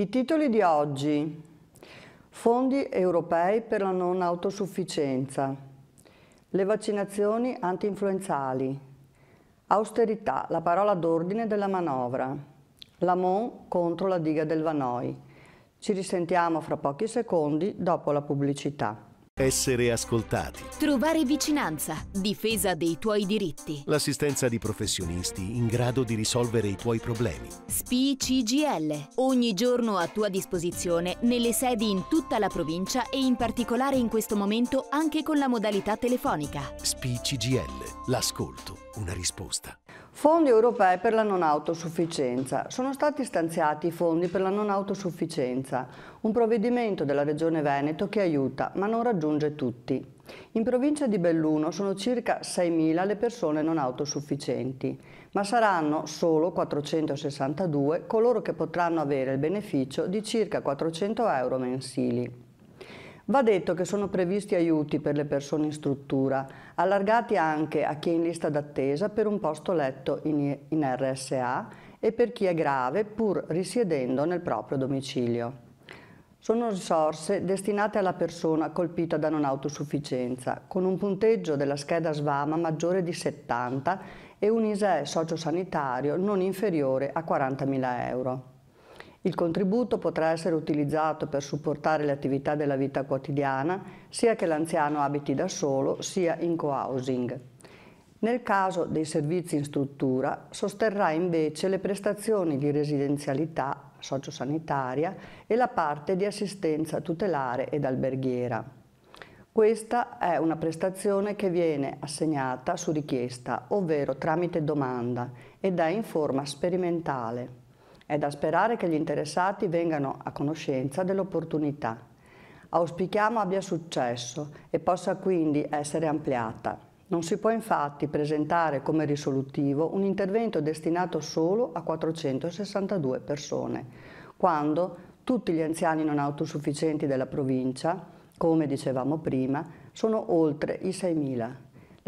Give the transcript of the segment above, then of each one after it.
I titoli di oggi. Fondi europei per la non autosufficienza. Le vaccinazioni anti-influenzali. Austerità, la parola d'ordine della manovra. Lamont contro la diga del Vanoi. Ci risentiamo fra pochi secondi dopo la pubblicità. Essere ascoltati. Trovare vicinanza. Difesa dei tuoi diritti. L'assistenza di professionisti in grado di risolvere i tuoi problemi. SPI CGL. Ogni giorno a tua disposizione nelle sedi in tutta la provincia e in particolare in questo momento anche con la modalità telefonica. SPI CGL. L'ascolto. Una risposta. Fondi europei per la non autosufficienza. Sono stati stanziati i fondi per la non autosufficienza, un provvedimento della Regione Veneto che aiuta ma non raggiunge tutti. In provincia di Belluno sono circa 6.000 le persone non autosufficienti, ma saranno solo 462 coloro che potranno avere il beneficio di circa 400 euro mensili. Va detto che sono previsti aiuti per le persone in struttura, allargati anche a chi è in lista d'attesa per un posto letto in, in RSA e per chi è grave pur risiedendo nel proprio domicilio. Sono risorse destinate alla persona colpita da non autosufficienza, con un punteggio della scheda SVAMA maggiore di 70 e un ISEE sociosanitario non inferiore a 40.000 euro. Il contributo potrà essere utilizzato per supportare le attività della vita quotidiana, sia che l'anziano abiti da solo, sia in co-housing. Nel caso dei servizi in struttura, sosterrà invece le prestazioni di residenzialità sociosanitaria e la parte di assistenza tutelare ed alberghiera. Questa è una prestazione che viene assegnata su richiesta, ovvero tramite domanda, ed è in forma sperimentale. È da sperare che gli interessati vengano a conoscenza dell'opportunità. Auspichiamo abbia successo e possa quindi essere ampliata. Non si può infatti presentare come risolutivo un intervento destinato solo a 462 persone, quando tutti gli anziani non autosufficienti della provincia, come dicevamo prima, sono oltre i 6.000.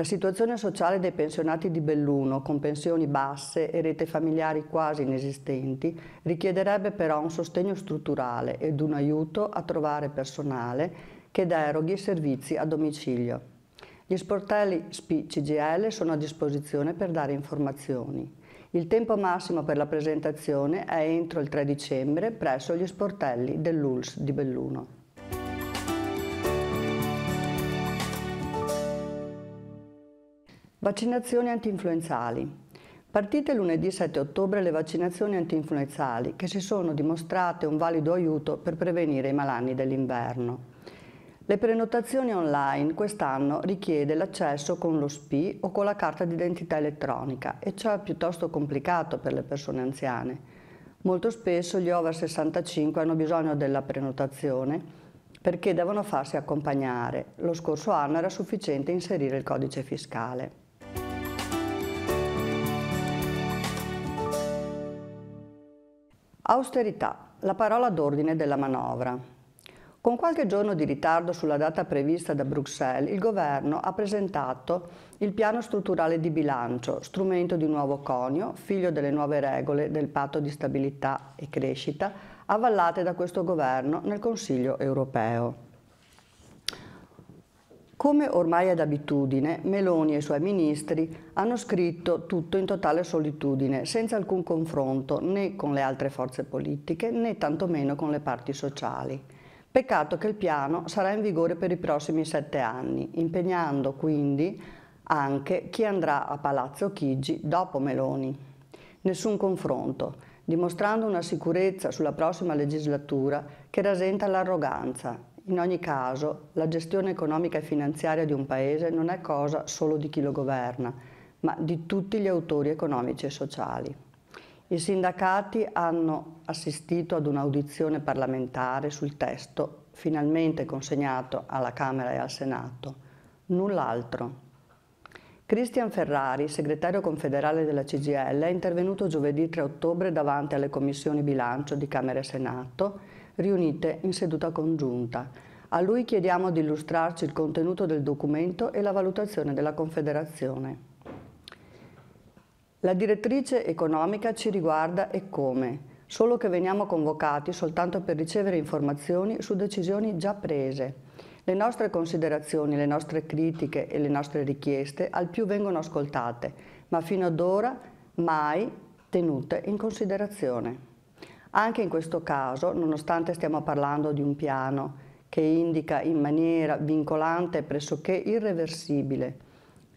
La situazione sociale dei pensionati di Belluno, con pensioni basse e rete familiari quasi inesistenti, richiederebbe però un sostegno strutturale ed un aiuto a trovare personale che deroghi i servizi a domicilio. Gli sportelli SPI CGL sono a disposizione per dare informazioni. Il tempo massimo per la presentazione è entro il 3 dicembre presso gli sportelli dell'ULS di Belluno. Vaccinazioni antinfluenzali. Partite lunedì 7 ottobre le vaccinazioni antinfluenzali che si sono dimostrate un valido aiuto per prevenire i malanni dell'inverno. Le prenotazioni online quest'anno richiede l'accesso con lo SPI o con la carta d'identità elettronica e ciò è piuttosto complicato per le persone anziane. Molto spesso gli over 65 hanno bisogno della prenotazione perché devono farsi accompagnare. Lo scorso anno era sufficiente inserire il codice fiscale. Austerità, la parola d'ordine della manovra. Con qualche giorno di ritardo sulla data prevista da Bruxelles, il governo ha presentato il piano strutturale di bilancio, strumento di nuovo conio, figlio delle nuove regole del patto di stabilità e crescita, avallate da questo governo nel Consiglio europeo. Come ormai ad abitudine, Meloni e i suoi ministri hanno scritto tutto in totale solitudine, senza alcun confronto né con le altre forze politiche né tantomeno con le parti sociali. Peccato che il piano sarà in vigore per i prossimi sette anni, impegnando quindi anche chi andrà a Palazzo Chigi dopo Meloni. Nessun confronto, dimostrando una sicurezza sulla prossima legislatura che rasenta l'arroganza in ogni caso, la gestione economica e finanziaria di un paese non è cosa solo di chi lo governa, ma di tutti gli autori economici e sociali. I sindacati hanno assistito ad un'audizione parlamentare sul testo finalmente consegnato alla Camera e al Senato. Null'altro. Cristian Ferrari, segretario confederale della CGL, è intervenuto giovedì 3 ottobre davanti alle commissioni bilancio di Camera e Senato riunite in seduta congiunta. A lui chiediamo di illustrarci il contenuto del documento e la valutazione della Confederazione. La direttrice economica ci riguarda e come, solo che veniamo convocati soltanto per ricevere informazioni su decisioni già prese. Le nostre considerazioni, le nostre critiche e le nostre richieste al più vengono ascoltate, ma fino ad ora mai tenute in considerazione. Anche in questo caso, nonostante stiamo parlando di un piano che indica in maniera vincolante e pressoché irreversibile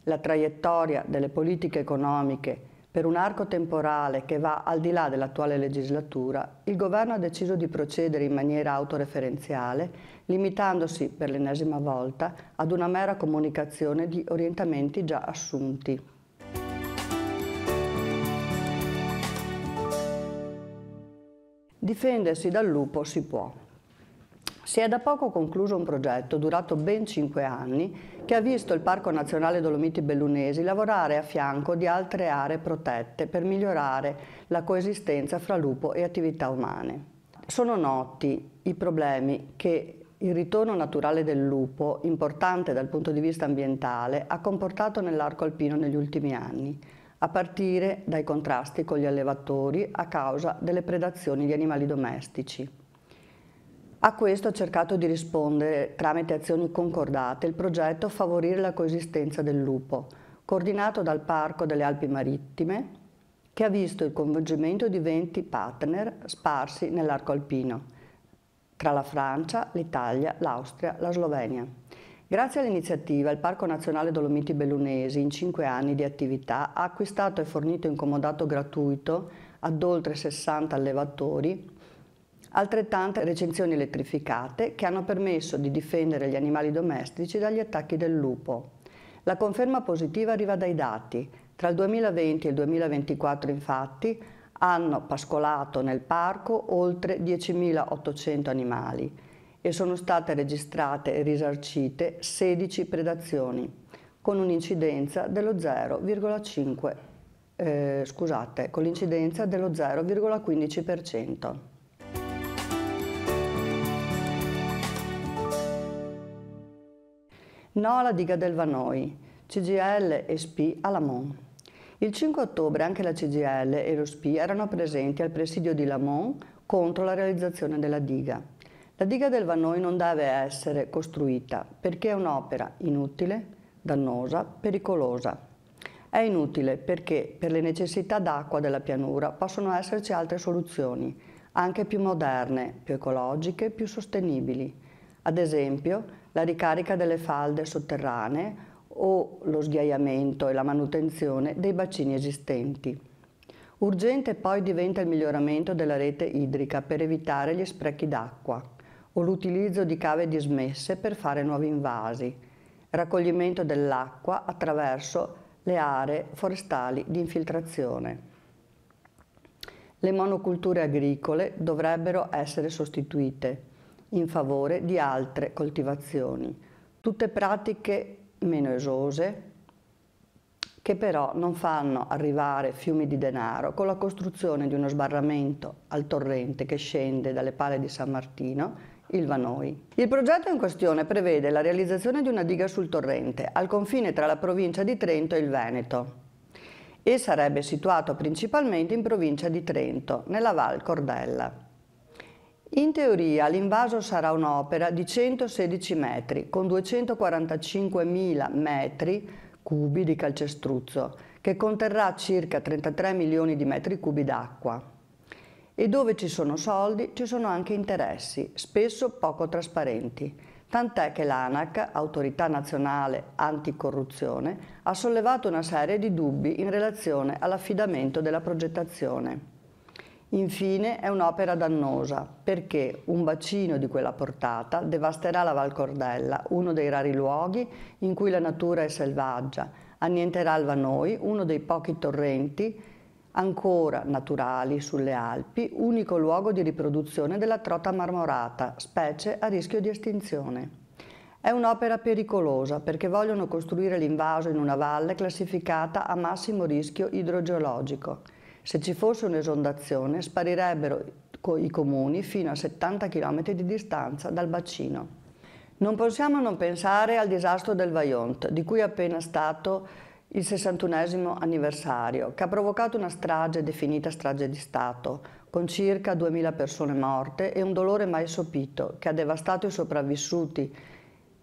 la traiettoria delle politiche economiche per un arco temporale che va al di là dell'attuale legislatura, il governo ha deciso di procedere in maniera autoreferenziale, limitandosi per l'ennesima volta ad una mera comunicazione di orientamenti già assunti. difendersi dal lupo si può. Si è da poco concluso un progetto durato ben cinque anni che ha visto il Parco Nazionale Dolomiti Bellunesi lavorare a fianco di altre aree protette per migliorare la coesistenza fra lupo e attività umane. Sono noti i problemi che il ritorno naturale del lupo, importante dal punto di vista ambientale, ha comportato nell'arco alpino negli ultimi anni a partire dai contrasti con gli allevatori a causa delle predazioni di animali domestici. A questo ha cercato di rispondere tramite azioni concordate il progetto Favorire la coesistenza del lupo, coordinato dal Parco delle Alpi Marittime, che ha visto il coinvolgimento di 20 partner sparsi nell'arco alpino, tra la Francia, l'Italia, l'Austria, la Slovenia Grazie all'iniziativa, il Parco Nazionale Dolomiti Bellunesi, in cinque anni di attività, ha acquistato e fornito in comodato gratuito ad oltre 60 allevatori altrettante recensioni elettrificate che hanno permesso di difendere gli animali domestici dagli attacchi del lupo. La conferma positiva arriva dai dati. Tra il 2020 e il 2024, infatti, hanno pascolato nel parco oltre 10.800 animali, e sono state registrate e risarcite 16 predazioni con un'incidenza dello 0,5 eh, scusate, con l'incidenza dello 0,15%. No alla diga del Vanoi, CGL e SPI a Lamont. Il 5 ottobre anche la CGL e lo SPI erano presenti al presidio di Lamont contro la realizzazione della diga. La diga del Vannoi non deve essere costruita perché è un'opera inutile, dannosa, pericolosa. È inutile perché per le necessità d'acqua della pianura possono esserci altre soluzioni, anche più moderne, più ecologiche, più sostenibili. Ad esempio, la ricarica delle falde sotterranee o lo sghiaiamento e la manutenzione dei bacini esistenti. Urgente poi diventa il miglioramento della rete idrica per evitare gli sprechi d'acqua o l'utilizzo di cave dismesse per fare nuovi invasi, raccoglimento dell'acqua attraverso le aree forestali di infiltrazione. Le monoculture agricole dovrebbero essere sostituite in favore di altre coltivazioni, tutte pratiche meno esose che però non fanno arrivare fiumi di denaro con la costruzione di uno sbarramento al torrente che scende dalle pale di San Martino il Vanoi. Il progetto in questione prevede la realizzazione di una diga sul torrente, al confine tra la provincia di Trento e il Veneto, e sarebbe situato principalmente in provincia di Trento, nella Val Cordella. In teoria l'invaso sarà un'opera di 116 metri con 245.000 metri cubi di calcestruzzo che conterrà circa 33 milioni di metri cubi d'acqua. E dove ci sono soldi ci sono anche interessi, spesso poco trasparenti. Tant'è che l'ANAC, Autorità Nazionale Anticorruzione, ha sollevato una serie di dubbi in relazione all'affidamento della progettazione. Infine è un'opera dannosa perché un bacino di quella portata devasterà la Val Cordella, uno dei rari luoghi in cui la natura è selvaggia, annienterà il Vanoi, uno dei pochi torrenti ancora naturali sulle Alpi, unico luogo di riproduzione della trota marmorata, specie a rischio di estinzione. È un'opera pericolosa perché vogliono costruire l'invaso in una valle classificata a massimo rischio idrogeologico. Se ci fosse un'esondazione sparirebbero i comuni fino a 70 km di distanza dal bacino. Non possiamo non pensare al disastro del Vajont, di cui è appena stato il 61 anniversario, che ha provocato una strage definita strage di Stato, con circa 2.000 persone morte e un dolore mai sopito che ha devastato i sopravvissuti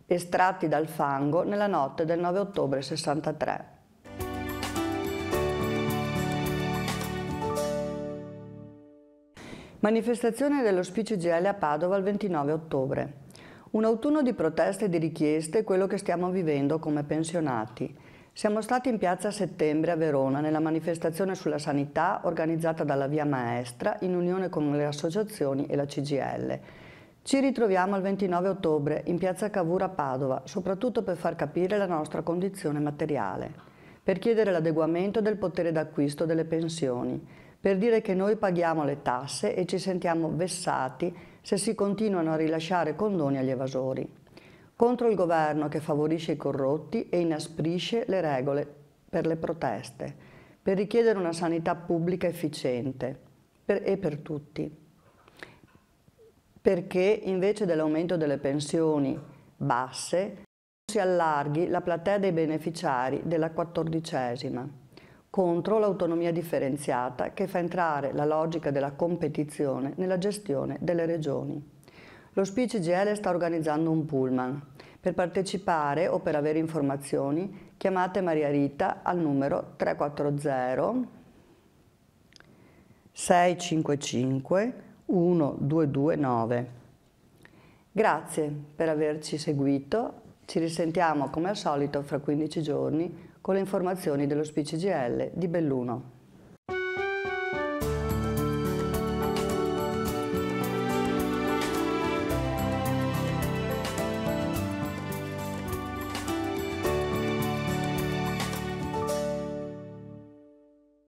estratti dal fango nella notte del 9 ottobre 63. Manifestazione dell'Ospicio GL a Padova il 29 ottobre. Un autunno di proteste e di richieste è quello che stiamo vivendo come pensionati. Siamo stati in piazza Settembre a Verona nella manifestazione sulla sanità organizzata dalla Via Maestra in unione con le associazioni e la CGL. Ci ritroviamo il 29 ottobre in piazza Cavura a Padova, soprattutto per far capire la nostra condizione materiale, per chiedere l'adeguamento del potere d'acquisto delle pensioni, per dire che noi paghiamo le tasse e ci sentiamo vessati se si continuano a rilasciare condoni agli evasori contro il governo che favorisce i corrotti e inasprisce le regole per le proteste, per richiedere una sanità pubblica efficiente per, e per tutti. Perché invece dell'aumento delle pensioni basse si allarghi la platea dei beneficiari della quattordicesima, contro l'autonomia differenziata che fa entrare la logica della competizione nella gestione delle regioni. Lo L'Ospi CGL sta organizzando un pullman. Per partecipare o per avere informazioni chiamate Maria Rita al numero 340 655 1229. Grazie per averci seguito, ci risentiamo come al solito fra 15 giorni con le informazioni dello SPCGL di Belluno.